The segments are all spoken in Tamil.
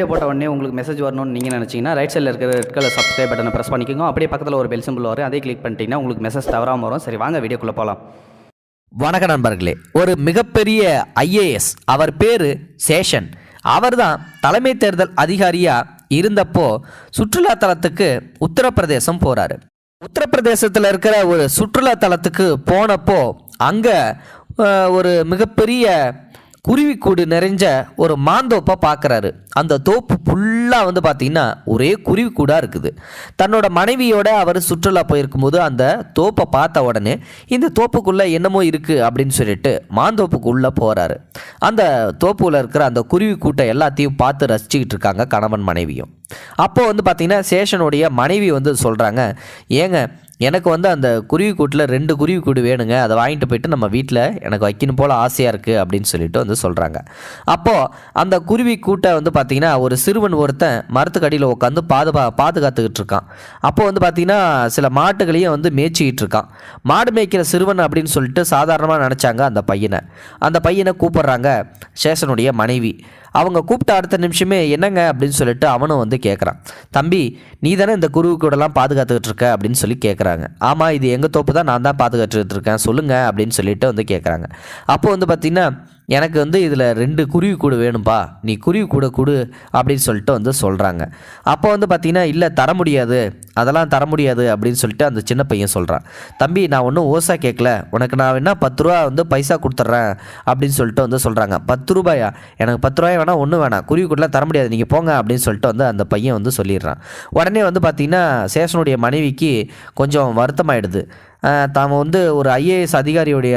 வீடியோ போட்ட உடனே உங்களுக்கு மெசேஜ் வரணும்னு நீங்கள் நினச்சிங்கன்னா ரைட் சைடில் இருக்கிற ரெட் கலர் சப்ஸ்கிரைப் பட்டனை ப்ரெஸ் பண்ணிக்கோங்க அப்படியே பக்கத்தில் ஒரு பெல் சிம்பிள் வரும் அதே கிளிக் பண்ணிட்டீங்கன்னா உங்களுக்கு மெசேஜ் தவறாமல் வரும் சரி வாங்க வீடியோக்குள்ளே போகலாம் வணக்க நண்பர்களே ஒரு மிகப்பெரிய ஐஏஎஸ் அவர் பேர் சேஷன் அவர் தான் தலைமை தேர்தல் அதிகாரியாக இருந்தப்போ சுற்றுலா தலத்துக்கு உத்தரப்பிரதேசம் போகிறாரு உத்தரப்பிரதேசத்தில் இருக்கிற ஒரு சுற்றுலா தலத்துக்கு போனப்போ அங்கே ஒரு மிகப்பெரிய குருவிக்கூடு நிறைஞ்ச ஒரு மாந்தோப்பை பார்க்குறாரு அந்த தோப்பு ஃபுல்லாக வந்து பார்த்திங்கன்னா ஒரே குருவிக்கூடாக இருக்குது தன்னோட மனைவியோட அவர் சுற்றுலா போயிருக்கும்போது அந்த தோப்பை பார்த்த உடனே இந்த தோப்புக்குள்ளே என்னமோ இருக்குது அப்படின்னு சொல்லிட்டு மாந்தோப்புக்குள்ளே போகிறாரு அந்த தோப்புல இருக்கிற அந்த குருவி கூட்டை எல்லாத்தையும் பார்த்து ரசிச்சுக்கிட்டு இருக்காங்க கணவன் மனைவியும் அப்போது வந்து பார்த்திங்கன்னா சேஷனுடைய மனைவி வந்து சொல்கிறாங்க ஏங்க எனக்கு வந்து அந்த குருவி கூட்டில் ரெண்டு குருவி கூடு வேணுங்க அதை வாங்கிட்டு போயிட்டு நம்ம வீட்டில் எனக்கு வைக்கணும் போல் ஆசையாக இருக்குது அப்படின்னு சொல்லிட்டு வந்து சொல்கிறாங்க அப்போது அந்த குருவி கூட்டை வந்து பார்த்திங்கன்னா ஒரு சிறுவன் ஒருத்தன் மரத்துக்கடியில் உட்காந்து பாதுகா பாதுகாத்துக்கிட்டு இருக்கான் அப்போ வந்து பார்த்திங்கன்னா சில மாட்டுகளையும் வந்து மேய்ச்சிக்கிட்டு இருக்கான் மாடு மேய்க்கிற சிறுவன் அப்படின்னு சொல்லிட்டு சாதாரணமாக நினச்சாங்க அந்த பையனை அந்த பையனை கூப்பிட்றாங்க சேஷனுடைய மனைவி அவங்க கூப்பிட்ட அடுத்த நிமிஷமே என்னங்க அப்படின்னு சொல்லிட்டு அவனும் வந்து கேட்குறான் தம்பி நீ தானே இந்த குருவி கூடலாம் பாதுகாத்துக்கிட்டு இருக்க அப்படின்னு சொல்லி கேட்குறான் கேட்குறாங்க ஆமாம் இது எங்கள் தோப்பு தான் நான் தான் பார்த்துக்கிட்டு இருக்கேன் சொல்லுங்கள் அப்படின்னு சொல்லிட்டு வந்து கேட்குறாங்க அப்போ வந்து பார்த்திங்கன்னா எனக்கு வந்து இதில் ரெண்டு குருவி கூடு வேணும்ப்பா நீ குருவி கூட கொடு அப்படின்னு சொல்லிட்டு வந்து சொல்கிறாங்க அப்போ வந்து பார்த்தீங்கன்னா இல்லை தர முடியாது அதெல்லாம் தர முடியாது அப்படின்னு சொல்லிட்டு அந்த சின்ன பையன் சொல்கிறான் தம்பி நான் ஒன்றும் ஓசா கேட்கல உனக்கு நான் வேணால் பத்து ரூபா வந்து பைசா கொடுத்துட்றேன் அப்படின்னு சொல்லிட்டு வந்து சொல்கிறாங்க பத்து ரூபாயா எனக்கு பத்து ரூபாய் வேணால் ஒன்றும் வேணாம் குருவி கூடலாம் தர முடியாது நீங்கள் போங்க அப்படின்னு சொல்லிட்டு வந்து அந்த பையன் வந்து சொல்லிடுறான் உடனே வந்து பார்த்திங்கன்னா சேஷனுடைய மனைவிக்கு கொஞ்சம் வருத்தமாயிடுது தாம் வந்து ஒரு ஐஏஎஸ் அதிகாரியுடைய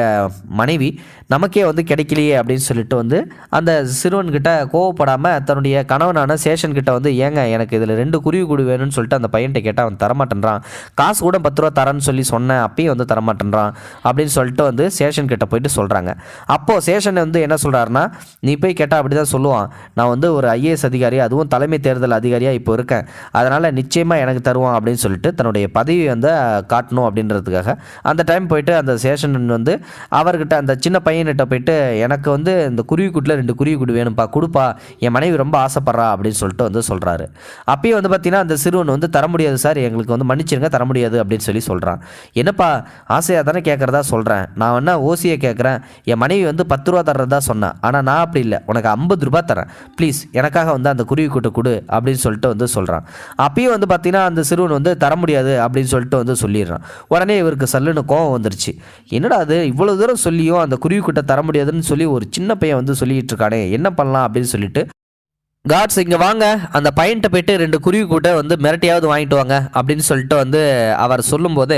மனைவி நமக்கே வந்து கிடைக்கலையே அப்படின்னு சொல்லிட்டு வந்து அந்த சிறுவன்கிட்ட கோவப்படாமல் தன்னுடைய கணவனான சேஷன்கிட்ட வந்து ஏங்க எனக்கு இதில் ரெண்டு குருவி குடி வேணும்னு சொல்லிட்டு அந்த பையன்கிட்ட கேட்டால் அவன் தரமாட்டேன்றான் காசு கூட பத்து ரூபா தரேன்னு சொல்லி சொன்னேன் அப்பயும் வந்து தரமாட்டேன்றான் அப்படின்னு சொல்லிட்டு வந்து சேஷன்கிட்ட போயிட்டு சொல்கிறாங்க அப்போது சேஷன் வந்து என்ன சொல்கிறாருன்னா நீ போய் கேட்டால் அப்படி தான் சொல்லுவான் நான் வந்து ஒரு ஐஏஎஸ் அதிகாரி அதுவும் தலைமை தேர்தல் அதிகாரியாக இப்போ இருக்கேன் அதனால் நிச்சயமாக எனக்கு தருவான் அப்படின்னு சொல்லிட்டு தன்னுடைய பதவி வந்து காட்டணும் அப்படின்றதுக்காக அந்த டைம் போயிட்டு அந்த சேஷன் வந்து அவர்கிட்ட அந்த சின்ன பையன்கிட்ட போயிட்டு எனக்கு வந்து இந்த குருவிக்குட்டில் ரெண்டு குருவிக்குடி வேணும்ப்பா கொடுப்பா என் மனைவி ரொம்ப ஆசைப்பட்றா அப்படின்னு சொல்லிட்டு வந்து சொல்கிறாரு அப்பயும் வந்து பார்த்தீங்கன்னா அந்த சிறுவன் வந்து தர முடியாது சார் எங்களுக்கு வந்து மன்னிச்சிருங்க தர முடியாது அப்படின்னு சொல்லி சொல்கிறான் என்னப்பா ஆசையாக தானே கேட்குறதா சொல்கிறேன் நான் என்ன ஓசியை கேட்குறேன் என் மனைவி வந்து பத்து ரூபா தர்றதா சொன்னேன் ஆனால் நான் அப்படி இல்லை உனக்கு ஐம்பது ரூபா தரேன் ப்ளீஸ் எனக்காக வந்து அந்த குருவி கூட்டு கொடு அப்படின்னு சொல்லிட்டு வந்து சொல்கிறான் அப்பயும் வந்து பார்த்தீங்கன்னா அந்த சிறுவன் வந்து தர முடியாது அப்படின்னு சொல்லிட்டு வந்து சொல்லிடுறான் உடனே இவருக்கு எனக்கு சல்லுன்னு கோவம் வந்துருச்சு என்னடா அது இவ்வளோ தூரம் சொல்லியும் அந்த குருவிக்கிட்ட தர முடியாதுன்னு சொல்லி ஒரு சின்ன பையன் வந்து சொல்லிகிட்டு இருக்கானே என்ன பண்ணலாம் அப்படின்னு சொல்லிட்டு காட்ஸ் இங்கே வாங்க அந்த பையன்ட்ட போயிட்டு ரெண்டு குருவி கூட்ட வந்து மிரட்டியாவது வாங்கிட்டு வாங்க அப்படின்னு சொல்லிட்டு வந்து அவர் சொல்லும்போது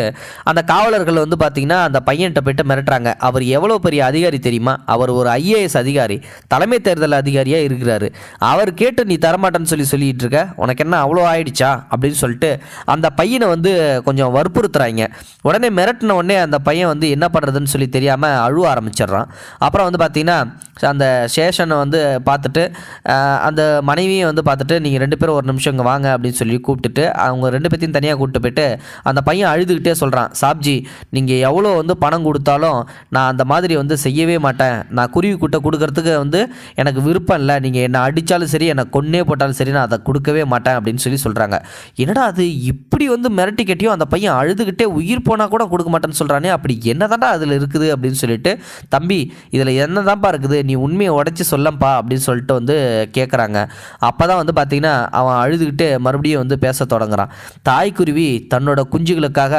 அந்த காவலர்கள் வந்து பார்த்தீங்கன்னா அந்த பையன்கிட்ட போயிட்டு மிரட்டுறாங்க அவர் எவ்வளோ பெரிய அதிகாரி தெரியுமா அவர் ஒரு ஐஏஎஸ் அதிகாரி தலைமை தேர்தல் அதிகாரியாக இருக்கிறாரு அவர் கேட்டு நீ தரமாட்டேன்னு சொல்லி சொல்லிகிட்டு இருக்க உனக்கு என்ன அவ்வளோ ஆயிடுச்சா அப்படின்னு சொல்லிட்டு அந்த பையனை வந்து கொஞ்சம் வற்புறுத்துறாங்க உடனே மிரட்டின உடனே அந்த பையன் வந்து என்ன பண்ணுறதுன்னு சொல்லி தெரியாமல் அழுவ ஆரம்பிச்சிடுறான் அப்புறம் வந்து பார்த்திங்கன்னா அந்த ஸ்டேஷனை வந்து பார்த்துட்டு அந்த மனைவியை வந்து பார்த்துட்டு நீங்கள் ரெண்டு பேரும் ஒரு நிமிஷம் இங்கே வாங்க அப்படின்னு சொல்லி கூப்பிட்டுட்டு அவங்க ரெண்டு பேர்த்தையும் தனியாக கூப்பிட்டு போயிட்டு அந்த பையன் அழுதுகிட்டே சொல்கிறான் சாப்ஜி நீங்கள் எவ்வளோ வந்து பணம் கொடுத்தாலும் நான் அந்த மாதிரி வந்து செய்யவே மாட்டேன் நான் குருவி கூட்ட கொடுக்கறதுக்கு வந்து எனக்கு விருப்பம் இல்லை நீங்கள் என்னை அடித்தாலும் சரி என்னை கொன்னே போட்டாலும் சரி நான் அதை கொடுக்கவே மாட்டேன் அப்படின்னு சொல்லி சொல்கிறாங்க என்னடா அது இப்படி வந்து மிரட்டி கட்டியும் அந்த பையன் அழுதுகிட்டே உயிர் போனால் கூட கொடுக்க மாட்டேன்னு சொல்கிறானே அப்படி என்ன அதில் இருக்குது அப்படின்னு சொல்லிட்டு தம்பி இதில் என்னதான்ப்பா இருக்குது நீ உண்மையை உடச்சி சொல்லப்பா அப்படின்னு சொல்லிட்டு வந்து கேட்குறாங்க அப்போ தான் வந்து பார்த்திங்கன்னா அவன் அழுதுகிட்டு மறுபடியும் வந்து பேச தொடங்குறான் தாய்க்குருவி தன்னோட குஞ்சுகளுக்காக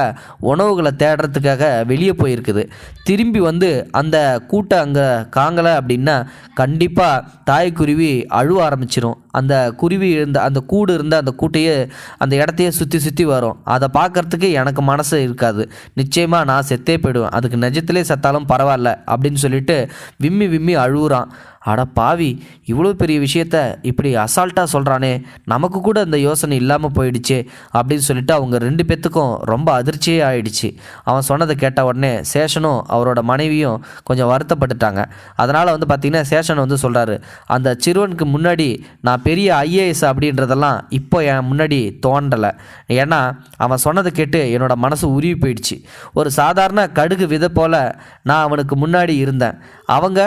உணவுகளை தேடுறதுக்காக வெளியே போயிருக்குது திரும்பி வந்து அந்த கூட்டம் அங்கே காங்கலை அப்படின்னா கண்டிப்பாக தாய்க்குருவி அழுவ ஆரம்பிச்சிடும் அந்த குருவி இருந்த அந்த கூடு இருந்த அந்த கூட்டையே அந்த இடத்தையே சுற்றி சுற்றி வரும் அதை பார்க்குறதுக்கு எனக்கு மனசு இருக்காது நிச்சயமாக நான் செத்தே போயிடுவேன் அதுக்கு நிஜத்திலே செத்தாலும் பரவாயில்ல அப்படின்னு சொல்லிட்டு விம்மி விம்மி அழுகுறான் அட பாவி இவ்வளோ பெரிய விஷயத்த இப்படி அசால்ட்டாக சொல்கிறானே நமக்கு கூட இந்த யோசனை இல்லாமல் போயிடுச்சு அப்படின்னு சொல்லிட்டு அவங்க ரெண்டு பேத்துக்கும் ரொம்ப அதிர்ச்சியே ஆயிடுச்சு அவன் சொன்னதை கேட்ட உடனே சேஷனும் அவரோட மனைவியும் கொஞ்சம் வருத்தப்பட்டுட்டாங்க அதனால் வந்து பார்த்திங்கன்னா சேஷன் வந்து சொல்கிறாரு அந்த சிறுவனுக்கு முன்னாடி நான் பெரிய ஐஏஎஸ் அப்படின்றதெல்லாம் இப்போ என் முன்னாடி தோன்றலை ஏன்னா அவன் சொன்னதை கேட்டு என்னோடய மனசு உருவி போயிடுச்சு ஒரு சாதாரண கடுகு விதை போல் நான் அவனுக்கு முன்னாடி இருந்தேன் அவங்க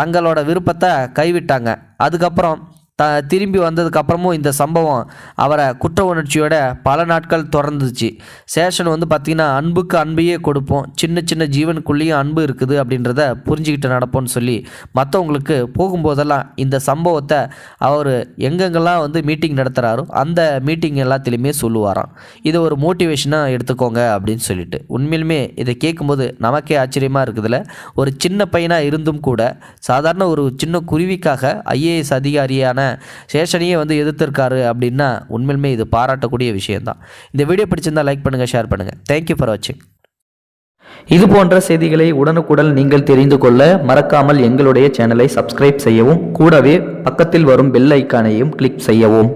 தங்களோட விருப்பத்தை கைவிட்டாங்க அதுக்கப்புறம் த திரும்பி வந்ததுக்கப்புறமும் இந்த சம்பவம் அவரை குற்ற உணர்ச்சியோட பல நாட்கள் தொடர்ந்துச்சு சேஷன் வந்து பார்த்திங்கன்னா அன்புக்கு அன்பையே கொடுப்போம் சின்ன சின்ன ஜீவனுக்குள்ளேயும் அன்பு இருக்குது அப்படின்றத புரிஞ்சுக்கிட்டு நடப்போம்னு சொல்லி மற்றவங்களுக்கு போகும்போதெல்லாம் இந்த சம்பவத்தை அவர் எங்கெங்கெல்லாம் வந்து மீட்டிங் நடத்துகிறாரோ அந்த மீட்டிங் எல்லாத்துலேயுமே சொல்லுவாராம் இதை ஒரு மோட்டிவேஷனாக எடுத்துக்கோங்க அப்படின்னு சொல்லிட்டு உண்மையிலுமே இதை கேட்கும்போது நமக்கே ஆச்சரியமாக இருக்குதுல்ல ஒரு சின்ன பையனாக இருந்தும் கூட சாதாரண ஒரு சின்ன குருவிக்காக ஐஏஎஸ் அதிகாரியான சேஷனையே வந்து எதிர்த்திருக்காரு அப்படின்னா உண்மையிலுமே இது பாராட்டக்கூடிய விஷயம்தான் இந்த வீடியோ பிடிச்சிருந்தா லைக் பண்ணுங்கள் ஷேர் பண்ணுங்கள் தேங்க்யூ ஃபார் வாட்சிங் இது போன்ற செய்திகளை உடனுக்குடன் நீங்கள் தெரிந்து கொள்ள மறக்காமல் எங்களுடைய சேனலை சப்ஸ்கிரைப் செய்யவும் கூடவே பக்கத்தில் வரும் பெல் ஐக்கானையும் கிளிக் செய்யவும்